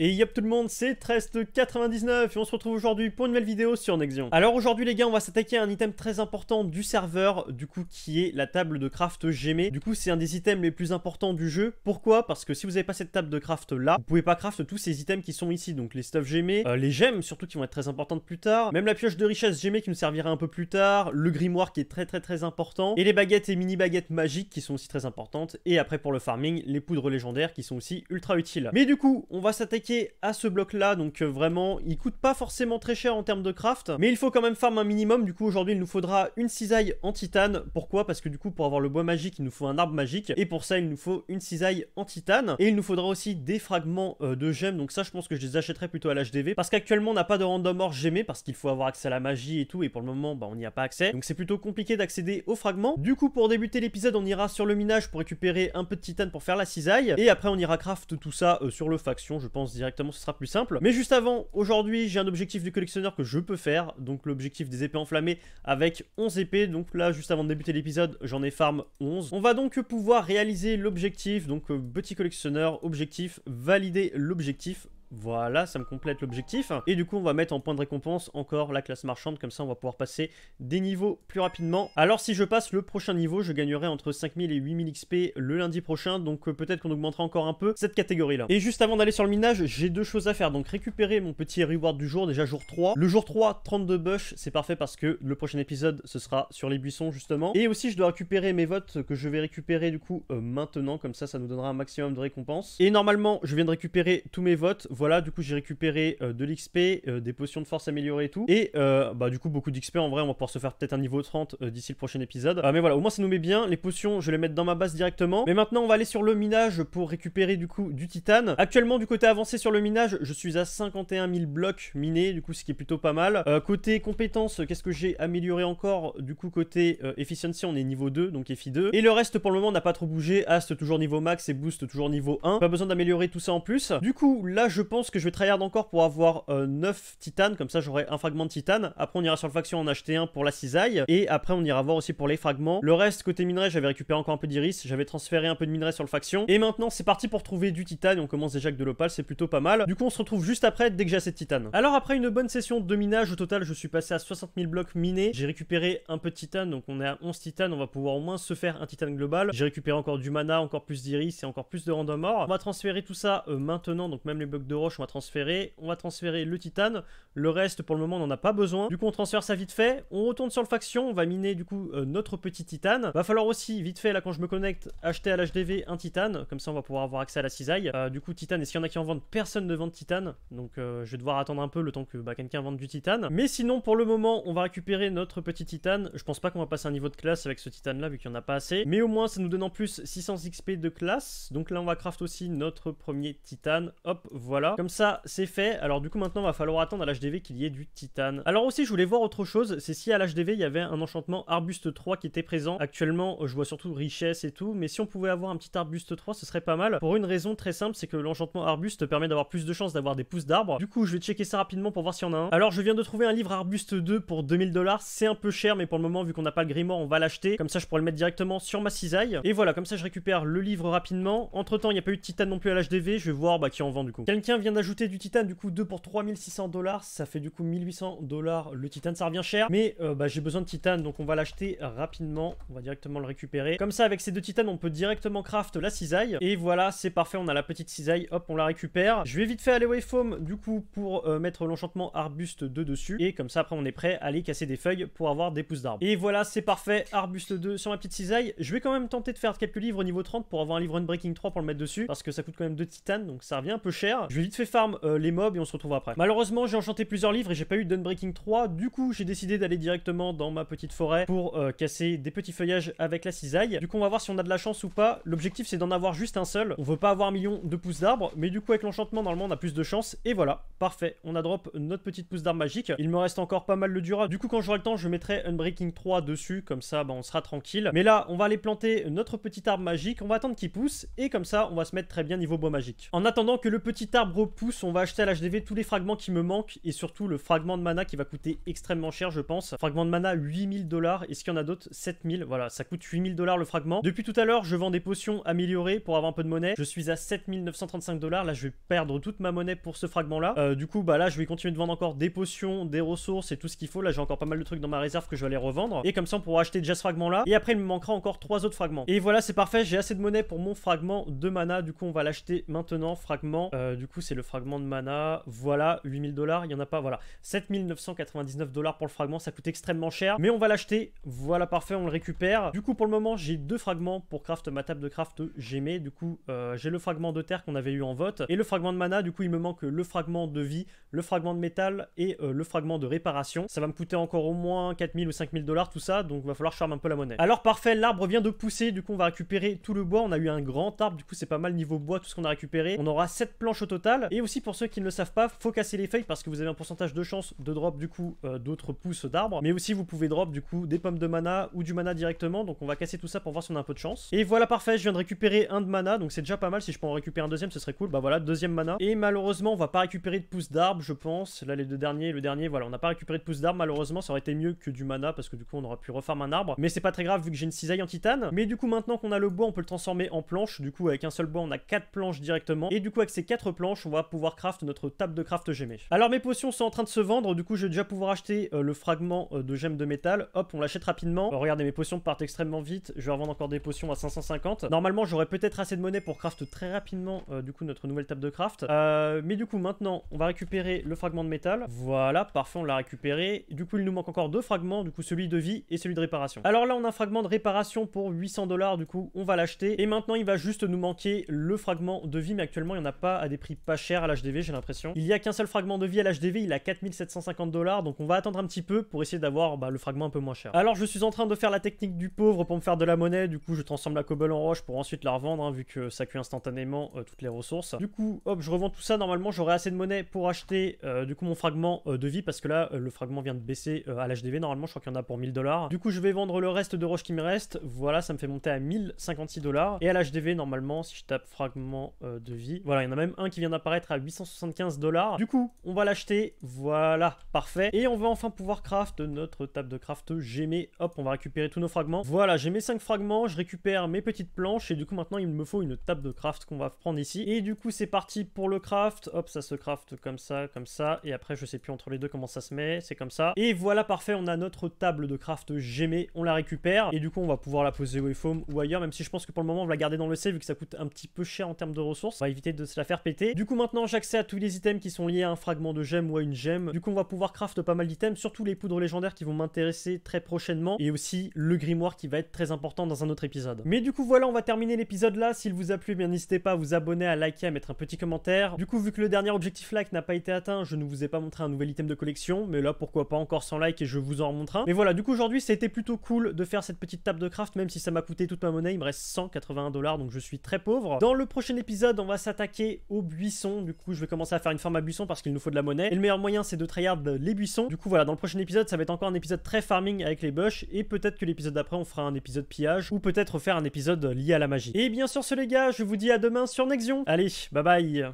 Et yop tout le monde, c'est Trest99 et on se retrouve aujourd'hui pour une nouvelle vidéo sur Nexion. Alors aujourd'hui les gars, on va s'attaquer à un item très important du serveur, du coup qui est la table de craft gémée. Du coup c'est un des items les plus importants du jeu. Pourquoi Parce que si vous n'avez pas cette table de craft là, vous pouvez pas craft tous ces items qui sont ici. Donc les stuffs gémés, euh, les gemmes surtout qui vont être très importantes plus tard, même la pioche de richesse gémée qui nous servira un peu plus tard, le grimoire qui est très très très important, et les baguettes et mini baguettes magiques qui sont aussi très importantes, et après pour le farming, les poudres légendaires qui sont aussi ultra utiles. Mais du coup, on va s'attaquer à ce bloc là, donc euh, vraiment il coûte pas forcément très cher en termes de craft, mais il faut quand même farm un minimum, du coup aujourd'hui il nous faudra une cisaille en titane, pourquoi Parce que du coup pour avoir le bois magique il nous faut un arbre magique, et pour ça il nous faut une cisaille en titane, et il nous faudra aussi des fragments euh, de gemmes, donc ça je pense que je les achèterai plutôt à l'HDV, parce qu'actuellement on n'a pas de random or gemmé, parce qu'il faut avoir accès à la magie et tout, et pour le moment bah, on n'y a pas accès, donc c'est plutôt compliqué d'accéder aux fragments. Du coup pour débuter l'épisode on ira sur le minage pour récupérer un peu de titane pour faire la cisaille, et après on ira craft tout ça euh, sur le faction je pense directement, ce sera plus simple. Mais juste avant, aujourd'hui, j'ai un objectif du collectionneur que je peux faire, donc l'objectif des épées enflammées avec 11 épées. Donc là, juste avant de débuter l'épisode, j'en ai farm 11. On va donc pouvoir réaliser l'objectif, donc euh, petit collectionneur, objectif, valider l'objectif voilà, ça me complète l'objectif. Et du coup, on va mettre en point de récompense encore la classe marchande. Comme ça, on va pouvoir passer des niveaux plus rapidement. Alors, si je passe le prochain niveau, je gagnerai entre 5000 et 8000 XP le lundi prochain. Donc, euh, peut-être qu'on augmentera encore un peu cette catégorie-là. Et juste avant d'aller sur le minage, j'ai deux choses à faire. Donc, récupérer mon petit reward du jour, déjà jour 3. Le jour 3, 32 bush, c'est parfait parce que le prochain épisode, ce sera sur les buissons, justement. Et aussi, je dois récupérer mes votes que je vais récupérer, du coup, euh, maintenant. Comme ça, ça nous donnera un maximum de récompense Et normalement, je viens de récupérer tous mes votes voilà, du coup, j'ai récupéré euh, de l'XP, euh, des potions de force améliorées et tout. Et euh, bah, du coup, beaucoup d'XP en vrai, on va pouvoir se faire peut-être un niveau 30 d'ici le prochain épisode. Ah, mais voilà, au moins ça nous met bien. Les potions, je les mettre dans ma base directement. Mais maintenant, on va aller sur le minage pour récupérer du coup du titane. Actuellement, du côté avancé sur le minage, je suis à 51 000 blocs minés, du coup, ce qui est plutôt pas mal. côté compétences, qu'est-ce que j'ai amélioré encore Du coup, côté efficiency, on est niveau 2, donc fi 2. Et le reste, pour le moment, n'a pas trop bougé. Ast toujours niveau max et boost toujours niveau 1. Pas besoin d'améliorer tout ça en plus. Du coup, là, je pense que je vais tryhard encore pour avoir 9 euh, titanes, comme ça j'aurai un fragment de titane. Après on ira sur le faction en acheter un pour la cisaille, et après on ira voir aussi pour les fragments. Le reste, côté minerais j'avais récupéré encore un peu d'iris, j'avais transféré un peu de minerais sur le faction. Et maintenant c'est parti pour trouver du titane, on commence déjà avec de l'opale, c'est plutôt pas mal. Du coup on se retrouve juste après, dès que j'ai assez de titane. Alors après une bonne session de minage, au total je suis passé à 60 000 blocs minés, j'ai récupéré un peu de titane, donc on est à 11 titanes, on va pouvoir au moins se faire un titane global. J'ai récupéré encore du mana, encore plus d'iris et encore plus de random mort. On va transférer tout ça euh, maintenant, donc même les blocs de roche on va transférer. On va transférer le titane. Le reste, pour le moment, on n'en a pas besoin. Du coup, on transfère ça vite fait. On retourne sur le faction. On va miner, du coup, euh, notre petit titane. Va falloir aussi, vite fait, là, quand je me connecte, acheter à l'HDV un titane. Comme ça, on va pouvoir avoir accès à la cisaille. Euh, du coup, titane, et s'il y en a qui en vendent, personne ne vend de titane. Donc, euh, je vais devoir attendre un peu le temps que bah, quelqu'un vende du titane. Mais sinon, pour le moment, on va récupérer notre petit titane. Je pense pas qu'on va passer un niveau de classe avec ce titane-là, vu qu'il n'y en a pas assez. Mais au moins, ça nous donne en plus 600 XP de classe. Donc là, on va craft aussi notre premier titane. Hop, voilà. Comme ça, c'est fait. Alors du coup, maintenant, va falloir attendre à l'HDV qu'il y ait du titane. Alors aussi, je voulais voir autre chose. C'est si à l'HDV, il y avait un enchantement arbuste 3 qui était présent. Actuellement, je vois surtout richesse et tout. Mais si on pouvait avoir un petit arbuste 3, ce serait pas mal. Pour une raison très simple, c'est que l'enchantement arbuste permet d'avoir plus de chances d'avoir des pousses d'arbres. Du coup, je vais checker ça rapidement pour voir s'il y en a un. Alors, je viens de trouver un livre arbuste 2 pour 2000 dollars. C'est un peu cher, mais pour le moment, vu qu'on n'a pas le grimoire, on va l'acheter. Comme ça, je pourrais le mettre directement sur ma cisaille. Et voilà, comme ça, je récupère le livre rapidement. Entre temps, il n'y a pas eu de titane non plus à l'HDV. Je vais voir bah, qui en vend du coup. Quelqu'un vient d'ajouter du titane, du coup 2 pour 3600 dollars, ça fait du coup 1800 dollars le titane, ça revient cher. Mais euh, bah, j'ai besoin de titane, donc on va l'acheter rapidement, on va directement le récupérer. Comme ça, avec ces deux titanes, on peut directement craft la cisaille. Et voilà, c'est parfait, on a la petite cisaille, hop, on la récupère. Je vais vite fait aller foam du coup, pour euh, mettre l'enchantement arbuste 2 dessus. Et comme ça, après, on est prêt à aller casser des feuilles pour avoir des pousses d'arbres. Et voilà, c'est parfait, arbuste 2 sur ma petite cisaille. Je vais quand même tenter de faire quelques livres au niveau 30 pour avoir un livre Unbreaking 3 pour le mettre dessus, parce que ça coûte quand même 2 titanes, donc ça revient un peu cher. Je vais fait farm euh, les mobs et on se retrouve après. Malheureusement, j'ai enchanté plusieurs livres et j'ai pas eu Dunbreaking 3. Du coup, j'ai décidé d'aller directement dans ma petite forêt pour euh, casser des petits feuillages avec la cisaille. Du coup, on va voir si on a de la chance ou pas. L'objectif, c'est d'en avoir juste un seul. On veut pas avoir millions million de pouces d'arbres, mais du coup, avec l'enchantement, normalement, on a plus de chance. Et voilà, parfait. On a drop notre petite pouce d'arbre magique. Il me reste encore pas mal de dura. Du coup, quand j'aurai le temps, je mettrai Unbreaking 3 dessus. Comme ça, bah, on sera tranquille. Mais là, on va aller planter notre petit arbre magique. On va attendre qu'il pousse. Et comme ça, on va se mettre très bien niveau bois magique. En attendant que le petit arbre pouce on va acheter à l'HDV tous les fragments qui me manquent et surtout le fragment de mana qui va coûter extrêmement cher je pense. Fragment de mana 8000 dollars, est-ce qu'il y en a d'autres 7000, voilà ça coûte 8000 dollars le fragment. Depuis tout à l'heure je vends des potions améliorées pour avoir un peu de monnaie, je suis à 7935 dollars, là je vais perdre toute ma monnaie pour ce fragment là. Euh, du coup bah là je vais continuer de vendre encore des potions, des ressources et tout ce qu'il faut, là j'ai encore pas mal de trucs dans ma réserve que je vais aller revendre et comme ça on pourra acheter déjà ce fragment là et après il me manquera encore trois autres fragments. Et voilà c'est parfait, j'ai assez de monnaie pour mon fragment de mana, du coup on va l'acheter maintenant, fragment, euh, du coup c'est le fragment de mana. Voilà, 8000 dollars, il n'y en a pas, voilà. 7999 dollars pour le fragment, ça coûte extrêmement cher. Mais on va l'acheter, voilà, parfait, on le récupère. Du coup, pour le moment, j'ai deux fragments pour craft ma table de craft j'aimais Du coup, euh, j'ai le fragment de terre qu'on avait eu en vote. Et le fragment de mana, du coup, il me manque le fragment de vie, le fragment de métal et euh, le fragment de réparation. Ça va me coûter encore au moins 4000 ou 5000 dollars, tout ça. Donc, va falloir charmer un peu la monnaie. Alors, parfait, l'arbre vient de pousser. Du coup, on va récupérer tout le bois. On a eu un grand arbre. Du coup, c'est pas mal niveau bois, tout ce qu'on a récupéré. On aura 7 planches au total. Et aussi pour ceux qui ne le savent pas, faut casser les feuilles parce que vous avez un pourcentage de chance de drop du coup euh, d'autres pousses d'arbres. Mais aussi vous pouvez drop du coup des pommes de mana ou du mana directement. Donc on va casser tout ça pour voir si on a un peu de chance. Et voilà parfait, je viens de récupérer un de mana. Donc c'est déjà pas mal. Si je peux en récupérer un deuxième, ce serait cool. Bah voilà, deuxième mana. Et malheureusement on va pas récupérer de pousses d'arbres je pense. Là les deux derniers, le dernier, voilà, on n'a pas récupéré de pousses d'arbres. Malheureusement ça aurait été mieux que du mana parce que du coup on aurait pu refarmer un arbre. Mais c'est pas très grave vu que j'ai une cisaille en titane. Mais du coup maintenant qu'on a le bois on peut le transformer en planche. Du coup avec un seul bois on a quatre planches directement. Et du coup avec ces quatre planches on va pouvoir craft notre table de craft gemmée. Alors mes potions sont en train de se vendre, du coup je vais déjà pouvoir acheter euh, le fragment euh, de gemme de métal. Hop, on l'achète rapidement. Euh, regardez, mes potions partent extrêmement vite. Je vais revendre encore des potions à 550. Normalement, j'aurais peut-être assez de monnaie pour craft très rapidement, du coup, notre nouvelle table de craft. mais du coup, maintenant, on va récupérer le fragment de métal. Voilà, parfait, on l'a récupéré. Du coup, il nous manque encore deux fragments, du coup, celui de vie et celui de réparation. Alors là, on a un fragment de réparation pour 800 dollars, du coup, on va l'acheter. Et maintenant, il va juste nous manquer le fragment de vie, mais actuellement, il n'y en a pas à des prix pas cher à l'HDV, j'ai l'impression. Il y a qu'un seul fragment de vie à l'HDV, il a 4750 dollars, donc on va attendre un petit peu pour essayer d'avoir bah, le fragment un peu moins cher. Alors je suis en train de faire la technique du pauvre pour me faire de la monnaie, du coup je transforme la cobble en roche pour ensuite la revendre, hein, vu que ça cuit instantanément euh, toutes les ressources. Du coup, hop, je revends tout ça, normalement j'aurai assez de monnaie pour acheter euh, du coup mon fragment euh, de vie, parce que là le fragment vient de baisser à l'HDV, normalement je crois qu'il y en a pour 1000 dollars. Du coup je vais vendre le reste de roche qui me reste, voilà ça me fait monter à 1056 dollars, et à l'HDV normalement si je tape fragment de vie, voilà il y en a même un qui vient apparaître à 875 dollars. Du coup, on va l'acheter. Voilà, parfait. Et on va enfin pouvoir craft notre table de craft gémée. Hop, on va récupérer tous nos fragments. Voilà, j'ai mes 5 fragments, je récupère mes petites planches et du coup maintenant il me faut une table de craft qu'on va prendre ici. Et du coup c'est parti pour le craft. Hop, ça se craft comme ça, comme ça. Et après je sais plus entre les deux comment ça se met, c'est comme ça. Et voilà, parfait, on a notre table de craft gémée, on la récupère. Et du coup on va pouvoir la poser au foam ou ailleurs, même si je pense que pour le moment on va la garder dans le C vu que ça coûte un petit peu cher en termes de ressources. On va éviter de se la faire péter. Du coup maintenant j'ai à tous les items qui sont liés à un fragment de gemme ou à une gemme. Du coup on va pouvoir craft pas mal d'items, surtout les poudres légendaires qui vont m'intéresser très prochainement et aussi le grimoire qui va être très important dans un autre épisode. Mais du coup voilà on va terminer l'épisode là. S'il vous a plu eh bien n'hésitez pas à vous abonner, à liker, à mettre un petit commentaire. Du coup vu que le dernier objectif like n'a pas été atteint je ne vous ai pas montré un nouvel item de collection mais là pourquoi pas encore 100 likes et je vous en remontre un. Mais voilà du coup aujourd'hui c'était plutôt cool de faire cette petite table de craft même si ça m'a coûté toute ma monnaie il me reste 181 dollars donc je suis très pauvre. Dans le prochain épisode on va s'attaquer au buisson du coup, je vais commencer à faire une forme à buissons parce qu'il nous faut de la monnaie. Et le meilleur moyen, c'est de tryhard les buissons. Du coup, voilà, dans le prochain épisode, ça va être encore un épisode très farming avec les bush. Et peut-être que l'épisode d'après, on fera un épisode pillage ou peut-être faire un épisode lié à la magie. Et bien sûr, ce les gars, je vous dis à demain sur Nexion. Allez, bye bye